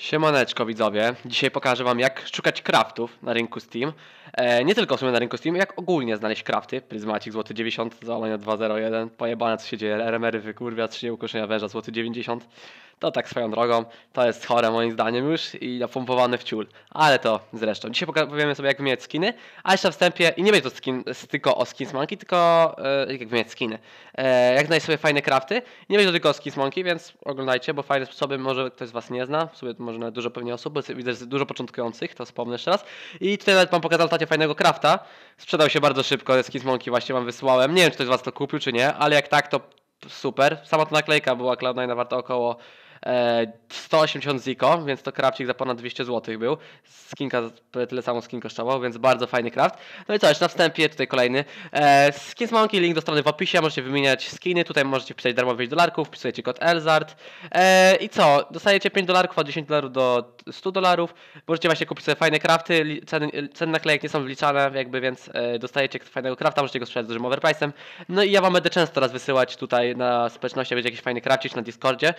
Siemaneczko widzowie, dzisiaj pokażę wam jak szukać craftów na rynku Steam. E, nie tylko w sumie na rynku Steam, jak ogólnie znaleźć crafty. Pryzmacik złoty 90, załamania 201, pojebane co się dzieje, RMR-y wykurwia, trzy ukoszenia węża złoty 90. To tak swoją drogą, to jest chore moim zdaniem już i napompowany w ciul. Ale to zresztą. Dzisiaj powiemy sobie jak wymieniać skiny, a jeszcze wstępie, i nie będzie to skin, tylko o skins monkey, tylko e, jak wymieniać skiny. E, jak znaleźć sobie fajne crafty. Nie będzie to tylko o skins monkey, więc oglądajcie, bo fajne sposoby może ktoś z Was nie zna. W sumie może nawet dużo pewnie osób, bo widzę, że dużo początkujących, to wspomnę jeszcze raz. I tutaj nawet Wam pokazał tacie fajnego crafta. Sprzedał się bardzo szybko, skins monkey właśnie Wam wysłałem. Nie wiem, czy ktoś z Was to kupił, czy nie, ale jak tak, to super. Sama ta naklejka była Cloud9 warta około 180 e, ziko, więc to krafcik za ponad 200 zł był. Skinka tyle samo skin kosztował, więc bardzo fajny kraft. No i co, na wstępie tutaj kolejny. E, skin z Monkey, link strony w opisie, możecie wymieniać skiny, tutaj możecie wpisać darmowe 5 dolarków, wpisujecie kod Elzard. E, I co, dostajecie 5 dolarków od 10 dolarów do 100 dolarów. Możecie właśnie kupić sobie fajne krafty, ceny, ceny naklejek nie są wliczane jakby, więc dostajecie fajnego krafta, możecie go sprzedać z dużym overpricem. No i ja wam będę często raz wysyłać tutaj na społeczności, będzie jakiś fajny krafcik na Discordzie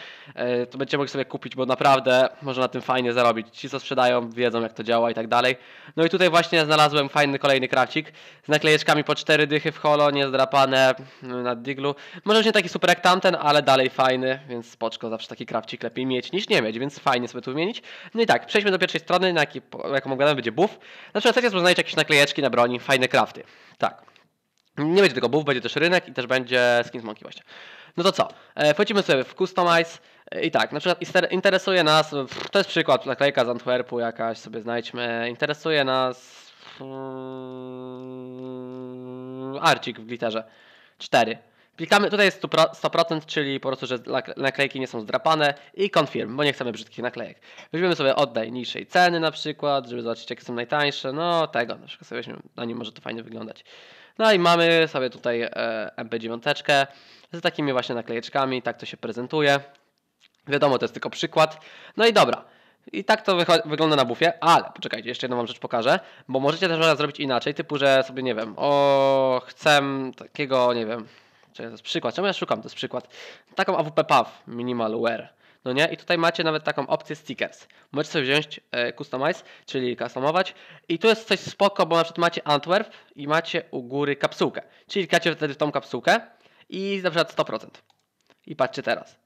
to będzie mógł sobie kupić, bo naprawdę można na tym fajnie zarobić. Ci, co sprzedają, wiedzą jak to działa i tak dalej. No i tutaj właśnie znalazłem fajny kolejny krawcik z naklejeczkami po cztery dychy w holo, niezdrapane no na diglu. Może już nie taki super jak tamten, ale dalej fajny, więc spoczko, zawsze taki krawcik lepiej mieć niż nie mieć, więc fajnie sobie tu wymienić. No i tak, przejdźmy do pierwszej strony, na jaki, jaką obgadamy będzie buff. Znaczy, na przykład chcecie znaleźć jakieś naklejeczki na broni, fajne krafty. Tak. Nie będzie tylko buff, będzie też rynek i też będzie skin z monkey właśnie. No to co? E, wchodzimy sobie w Customize. I tak, na przykład interesuje nas, to jest przykład, naklejka z Antwerpu jakaś, sobie znajdźmy, interesuje nas um, Arcik w glitterze 4. Klikamy, tutaj jest 100%, czyli po prostu, że naklejki nie są zdrapane i confirm, bo nie chcemy brzydkich naklejek. Weźmiemy sobie od najniższej ceny na przykład, żeby zobaczyć jakie są najtańsze, no tego na przykład sobie weźmiemy, na no nim może to fajnie wyglądać. No i mamy sobie tutaj e, MP9 z takimi właśnie naklejeczkami, tak to się prezentuje. Wiadomo, to jest tylko przykład. No i dobra. I tak to wygląda na bufie, ale poczekajcie, jeszcze jedną wam rzecz pokażę, bo możecie też zrobić inaczej, typu, że sobie, nie wiem, o, chcę takiego, nie wiem, czy to jest przykład, czemu ja szukam, to jest przykład, taką AWP PAW Minimal Wear, no nie? I tutaj macie nawet taką opcję stickers. Możecie sobie wziąć e, customize, czyli customować i tu jest coś spoko, bo na przykład macie Antwerp i macie u góry kapsułkę, czyli klikacie wtedy w tą kapsułkę i na przykład 100%. I patrzcie teraz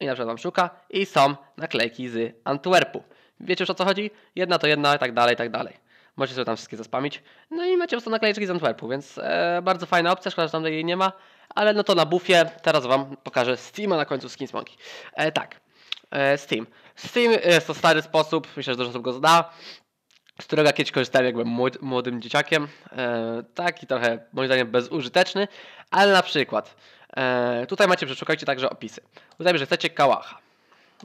i na przykład Wam szuka i są naklejki z Antwerpu. Wiecie już o co chodzi? Jedna to jedna, i tak dalej, i tak dalej. Możecie sobie tam wszystkie zaspamić. No i macie po prostu naklejeczki z Antwerpu, więc e, bardzo fajna opcja, szkoda, że tam jej nie ma. Ale no to na bufie, teraz Wam pokażę Steama na końcu Skins Monkey. E, tak, e, Steam. Steam jest to stary sposób, myślę, że dużo osób go zna z którego kiedyś korzystałem, jak młodym dzieciakiem. E, taki trochę, moim zdaniem, bezużyteczny, ale na przykład E, tutaj macie, przeszukajcie także opisy. Uznajmy, że chcecie kałacha.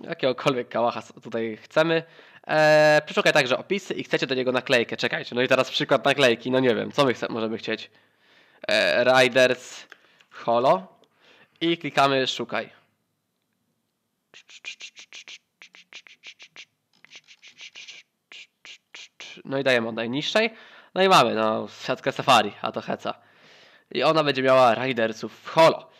Jakiegokolwiek kałacha tutaj chcemy. E, przeszukaj także opisy i chcecie do niego naklejkę. Czekajcie, no i teraz przykład naklejki. No nie wiem, co my chcemy. możemy chcieć. E, Riders Holo i klikamy szukaj. No i dajemy od najniższej. No i mamy, no, siatkę safari, a to heca. I ona będzie miała ridersów w holo.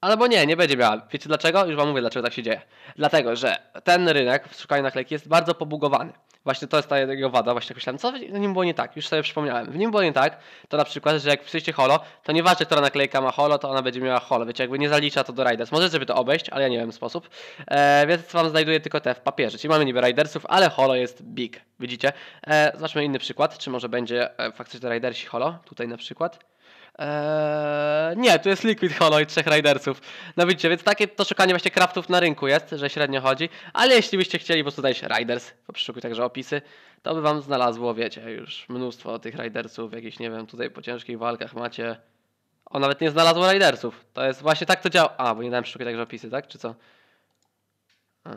Albo nie, nie będzie miała. Wiecie dlaczego? Już wam mówię, dlaczego tak się dzieje. Dlatego, że ten rynek w szukaniu naklejki jest bardzo pobugowany. Właśnie to jest ta jego wada. Właśnie tak myślałem, co w nim było nie tak? Już sobie przypomniałem. W nim było nie tak, to na przykład, że jak wpiszecie holo, to nieważne, która naklejka ma holo, to ona będzie miała holo. Wiecie, jakby nie zalicza to do Riders. Możecie sobie to obejść, ale ja nie wiem sposób. Eee, więc wam znajduję tylko te w papierze. Czyli mamy niby Ridersów, ale holo jest big. Widzicie? Eee, zobaczmy inny przykład. Czy może będzie e, faktycznie Ridersi holo? Tutaj na przykład. Eee, nie, tu jest Liquid Hollow i trzech Ridersów. No widzicie, więc takie to szukanie właśnie craftów na rynku jest, że średnio chodzi, ale jeśli byście chcieli po prostu dać Riders, po także opisy, to by wam znalazło, wiecie, już mnóstwo tych Ridersów, jakichś, nie wiem, tutaj po ciężkich walkach macie... O, nawet nie znalazło Ridersów. To jest właśnie tak to działa. A, bo nie dałem przeszukać także opisy, tak? Czy co? Eee,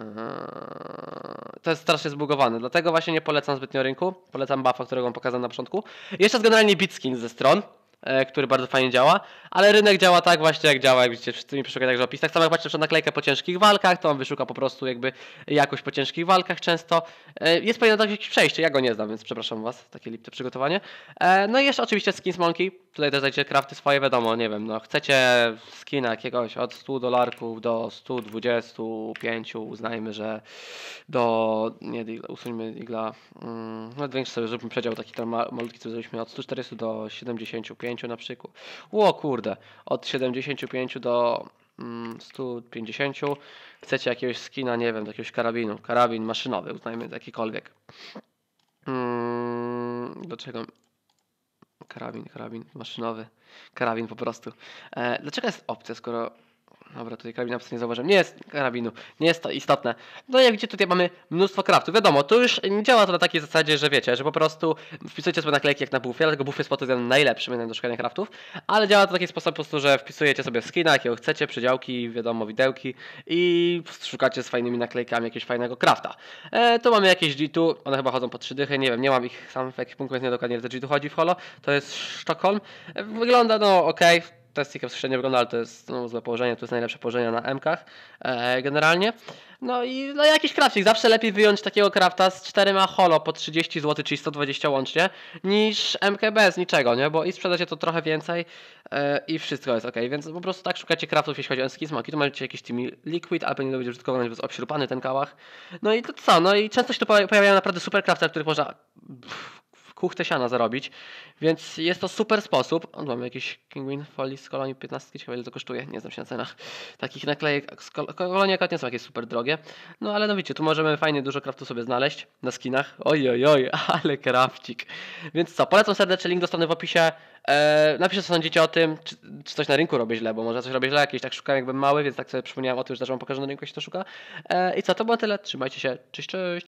to jest strasznie zbugowane, dlatego właśnie nie polecam zbytnio rynku. Polecam buffa, którego wam pokazałem na początku. Jeszcze jest generalnie Bitskin ze stron. E, który bardzo fajnie działa, ale rynek działa tak właśnie jak działa, jak widzicie, w mi przeszukają także opis. Tak samo jak patrzę na naklejkę po ciężkich walkach, to on wyszuka po prostu jakby jakość po ciężkich walkach często. E, jest pewien jakieś przejście, ja go nie znam, więc przepraszam Was, takie lipte przygotowanie. E, no i jeszcze oczywiście skins Monkey, tutaj też znajdziecie crafty swoje, wiadomo, nie wiem, no chcecie skina jakiegoś od 100 dolarków do 125, uznajmy, że do, nie, usuńmy igla, mm, no większy sobie, zróbmy przedział taki tam malutki, co zrobiliśmy od 140 do 75 75 na przykład. Ło kurde, od 75 do 150 mm, chcecie jakiegoś skina, nie wiem, jakiegoś karabinu, karabin maszynowy, uznajmy jakikolwiek. Mm, do czego? Karabin, karabin maszynowy, karabin po prostu. E, dlaczego jest opcja, skoro Dobra, tutaj karabin na nie zauważyłem. Nie jest karabinu, nie jest to istotne. No jak widzicie, tutaj mamy mnóstwo kraftów. Wiadomo, to już nie działa to na takiej zasadzie, że wiecie, że po prostu wpisujecie sobie naklejki jak na bufie, dlatego bufie spot jest najlepszy do szukania kraftów, ale działa to w taki sposób po prostu, że wpisujecie sobie skina, jakiego chcecie, przedziałki, wiadomo, widełki i szukacie z fajnymi naklejkami jakiegoś fajnego krafta. E, tu mamy jakieś g one chyba chodzą po trzy dychy, nie wiem, nie mam ich sam w jakimś więc nie dokładnie, że G2 chodzi w holo, to jest Sztokholm. E, wygląda no ok kwestii bezpośrednio Ronaldo jest no, złe położenie, to jest najlepsze położenie na Mkach e, generalnie. No i no, jakiś krafcik. Zawsze lepiej wyjąć takiego krafta z 4 holo po 30 zł, czyli 120 łącznie, niż MK bez niczego, nie? Bo i sprzedacie to trochę więcej e, i wszystko jest ok. Więc po prostu tak szukacie kraftów, jeśli chodzi o skizmaki. to macie jakiś Team Liquid, aby nie będzie użytkowania, bo jest obśrupany ten kałach. No i to co? No i często się tu pojawiają naprawdę super crafty, których można kuchtę siana zarobić, więc jest to super sposób. On jakieś jakiś Kingwin z kolonii 15, chyba ile to kosztuje, nie znam się na cenach. Takich naklejek z kolonie akurat nie są jakieś super drogie, no ale no widzicie, tu możemy fajnie dużo kraftu sobie znaleźć na skinach. Oj, oj, oj, ale krafcik. Więc co, polecam serdecznie, link dostanę w opisie. Eee, napiszę co sądzicie o tym, czy, czy, coś na rynku robię źle, bo może coś robię źle, jakieś tak szuka, jakbym mały, więc tak sobie przypomniałem o tym, że też wam pokażę na rynku, jak się to szuka. Eee, I co, to było tyle, trzymajcie się, cześć, cześć!